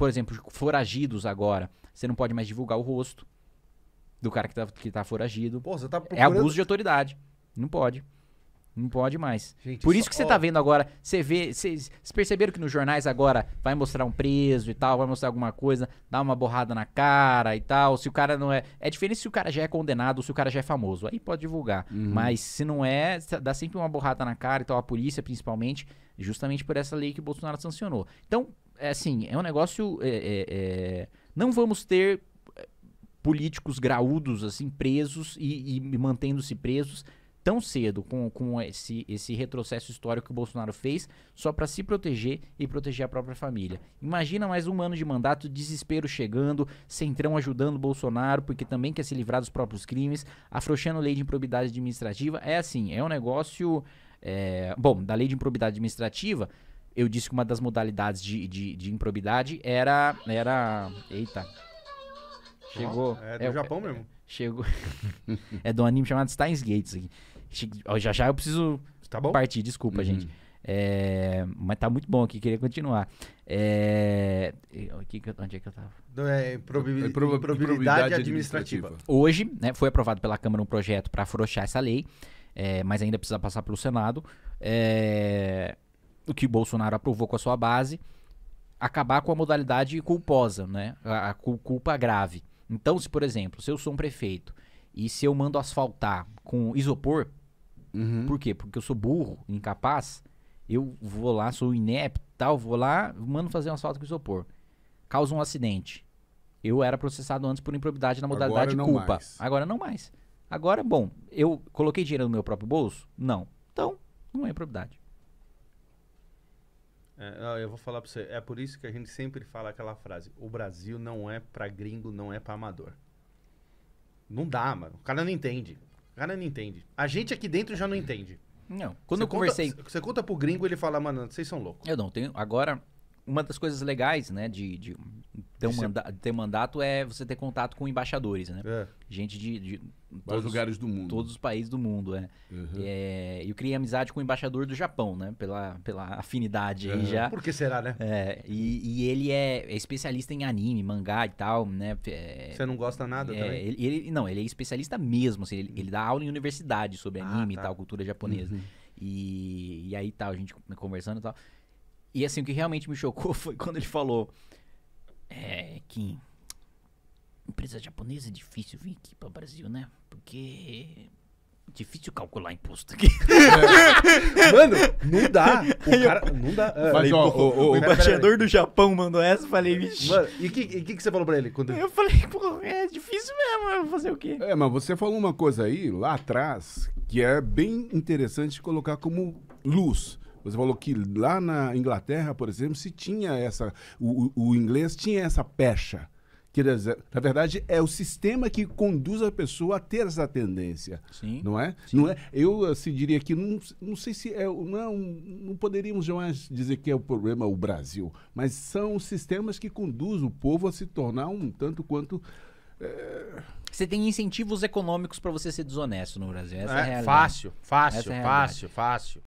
por exemplo, foragidos agora, você não pode mais divulgar o rosto do cara que tá, que tá foragido. Pô, tá é procurando... É abuso de autoridade. Não pode. Não pode mais. Gente, Por isso só... que você tá vendo agora, você vê, vocês perceberam que nos jornais agora vai mostrar um preso e tal, vai mostrar alguma coisa, dá uma borrada na cara e tal. Se o cara não é, é diferente se o cara já é condenado ou se o cara já é famoso, aí pode divulgar. Uhum. Mas se não é, dá sempre uma borrada na cara e tal, a polícia principalmente, justamente por essa lei que o Bolsonaro sancionou. Então, é assim, é um negócio. É, é, é... não vamos ter é, políticos graúdos, assim, presos e, e mantendo-se presos tão cedo com, com esse, esse retrocesso histórico que o Bolsonaro fez só para se proteger e proteger a própria família. Imagina mais um ano de mandato, desespero chegando, Centrão ajudando o Bolsonaro porque também quer se livrar dos próprios crimes, afrouxando lei de improbidade administrativa. É assim, é um negócio. É, bom, da lei de improbidade administrativa, eu disse que uma das modalidades de, de, de improbidade era. era Eita. Chegou. é do é, Japão é, mesmo? Chegou. é do anime chamado Steins Gates aqui. Já já eu preciso tá partir, desculpa, uhum. gente. É, mas tá muito bom aqui, queria continuar. É, aqui, onde é que eu tava? É, é improbabilidade administrativa. Hoje, né, foi aprovado pela Câmara um projeto para afrouxar essa lei, é, mas ainda precisa passar pelo Senado. É, o que Bolsonaro aprovou com a sua base, acabar com a modalidade culposa, né? A, a culpa grave. Então, se, por exemplo, se eu sou um prefeito e se eu mando asfaltar com isopor, Uhum. Por quê? Porque eu sou burro, incapaz. Eu vou lá, sou inepto tal, vou lá, mando fazer um asfalto com isopor. Causa um acidente. Eu era processado antes por improbidade na modalidade Agora culpa. Mais. Agora não mais. Agora, bom, eu coloquei dinheiro no meu próprio bolso? Não. Então, não é improbidade. É, eu vou falar para você. É por isso que a gente sempre fala aquela frase: o Brasil não é para gringo, não é para amador. Não dá, mano. O cara não entende cara não entende. A gente aqui dentro já não entende. Não. Quando você eu conversei. Conta, você conta pro gringo, ele fala, mano, vocês são loucos. Eu não tenho. Agora, uma das coisas legais, né, de, de ter, um é manda ter mandato é você ter contato com embaixadores, né? É. Gente de, de vários lugares do mundo. Todos os países do mundo, é. Uhum. é. Eu criei amizade com o embaixador do Japão, né? Pela, pela afinidade uhum. aí já. Por que será, né? É, e, e ele é, é, especialista em anime, mangá e tal, né? É, você não gosta nada é, também? Ele, ele, não, ele é especialista mesmo, assim, ele, ele dá aula em universidade sobre ah, anime ah, tá. e tal, cultura japonesa. Uhum. E, e aí tal, a gente conversando e tal. E assim, o que realmente me chocou foi quando ele falou que empresa japonesa é difícil vir aqui para o Brasil, né? Porque é Difícil calcular imposto aqui. Mano, não dá. O cara. Não dá. ó, o, embaixador do Japão mandou essa, falei, vixi. Mano, e o que, que, que, você falou para ele? Quando... Eu falei, pô, é difícil mesmo, fazer o quê? É, mas você falou uma coisa aí, lá atrás, que é bem interessante colocar como luz. Você falou que lá na Inglaterra, por exemplo, se tinha essa. O, o inglês tinha essa pecha. Que, na verdade, é o sistema que conduz a pessoa a ter essa tendência. Sim. Não é? Sim. Não é? Eu assim, diria que não, não sei se é. Não, é não poderíamos jamais dizer que é o problema o Brasil, mas são sistemas que conduzem o povo a se tornar um tanto quanto. É... Você tem incentivos econômicos para você ser desonesto no Brasil. Essa é, é fácil, fácil, é fácil, fácil.